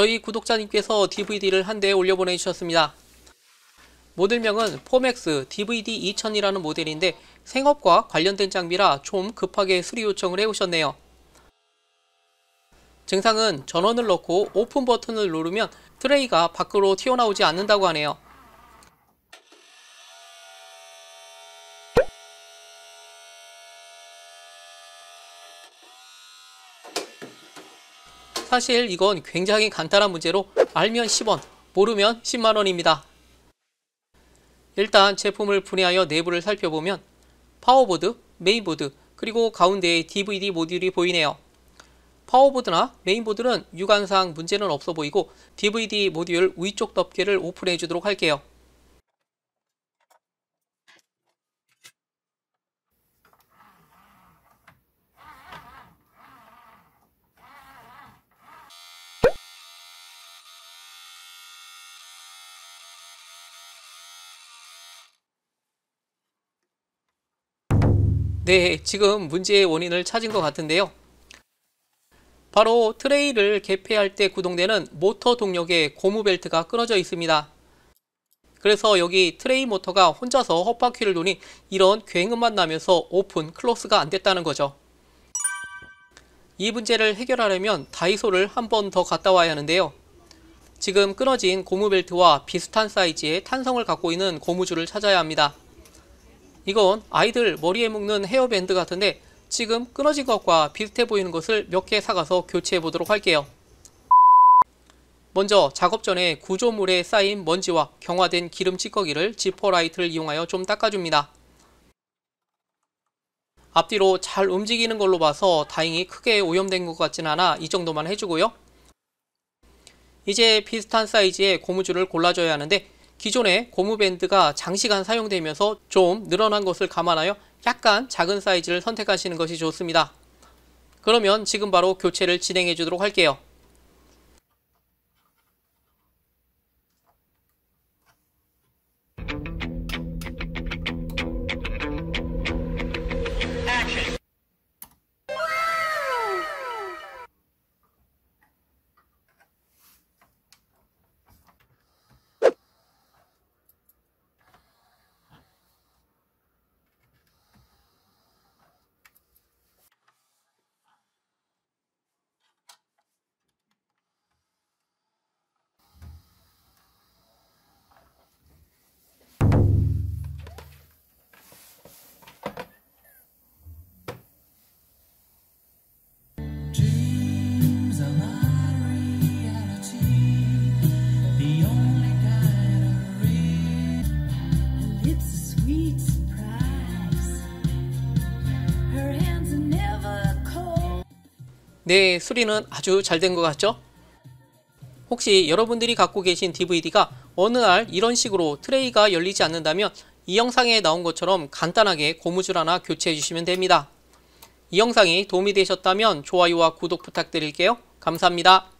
저희 구독자님께서 DVD를 한 대 올려보내주셨습니다. 모델명은 포맥스 DVD 2000이라는 모델인데 생업과 관련된 장비라 좀 급하게 수리 요청을 해오셨네요. 증상은 전원을 넣고 오픈 버튼을 누르면 트레이가 밖으로 튀어나오지 않는다고 하네요. 사실 이건 굉장히 간단한 문제로 알면 10원, 모르면 10만원입니다. 일단 제품을 분해하여 내부를 살펴보면 파워보드, 메인보드, 그리고 가운데에 DVD 모듈이 보이네요. 파워보드나 메인보드는 육안상 문제는 없어 보이고 DVD 모듈 위쪽 덮개를 오픈해 주도록 할게요. 네, 지금 문제의 원인을 찾은 것 같은데요. 바로 트레이를 개폐할 때 구동되는 모터 동력의 고무 벨트가 끊어져 있습니다. 그래서 여기 트레이 모터가 혼자서 헛바퀴를 도니 이런 굉음만 나면서 오픈, 클로스가 안 됐다는 거죠. 이 문제를 해결하려면 다이소를 한 번 더 갔다 와야 하는데요. 지금 끊어진 고무벨트와 비슷한 사이즈의 탄성을 갖고 있는 고무줄을 찾아야 합니다. 이건 아이들 머리에 묶는 헤어밴드 같은데 지금 끊어진 것과 비슷해 보이는 것을 몇 개 사가서 교체해 보도록 할게요. 먼저 작업 전에 구조물에 쌓인 먼지와 경화된 기름 찌꺼기를 지퍼라이트를 이용하여 좀 닦아줍니다. 앞뒤로 잘 움직이는 걸로 봐서 다행히 크게 오염된 것 같진 않아 이 정도만 해주고요. 이제 비슷한 사이즈의 고무줄을 골라줘야 하는데 기존의 고무밴드가 장시간 사용되면서 좀 늘어난 것을 감안하여 약간 작은 사이즈를 선택하시는 것이 좋습니다. 그러면 지금 바로 교체를 진행해 주도록 할게요. 네, 수리는 아주 잘 된 것 같죠? 혹시 여러분들이 갖고 계신 DVD가 어느 날 이런 식으로 트레이가 열리지 않는다면 이 영상에 나온 것처럼 간단하게 고무줄 하나 교체해 주시면 됩니다. 이 영상이 도움이 되셨다면 좋아요와 구독 부탁드릴게요. 감사합니다.